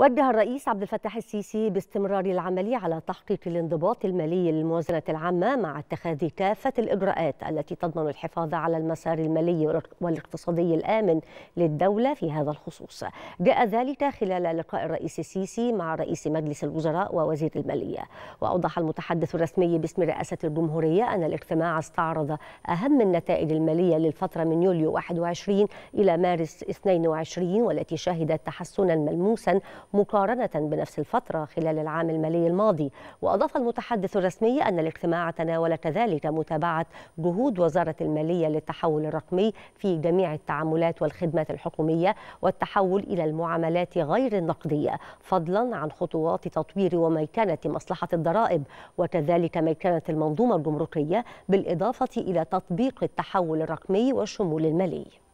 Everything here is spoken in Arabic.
وجه الرئيس عبد الفتاح السيسي باستمرار العمل على تحقيق الانضباط المالي للموازنة العامة مع اتخاذ كافة الإجراءات التي تضمن الحفاظ على المسار المالي والاقتصادي الآمن للدولة في هذا الخصوص جاء ذلك خلال لقاء الرئيس السيسي مع رئيس مجلس الوزراء ووزير المالية وأوضح المتحدث الرسمي باسم رئاسة الجمهورية أن الاجتماع استعرض أهم النتائج المالية للفترة من يوليو 21 إلى مارس 22 والتي شهدت تحسنا ملموسا مقارنة بنفس الفترة خلال العام المالي الماضي وأضاف المتحدث الرسمي أن الاجتماع تناول كذلك متابعة جهود وزارة المالية للتحول الرقمي في جميع التعاملات والخدمات الحكومية والتحول إلى المعاملات غير النقدية فضلا عن خطوات تطوير وميكنة مصلحة الضرائب وكذلك ميكنة المنظومة الجمركية بالإضافة إلى تطبيق التحول الرقمي والشمول المالي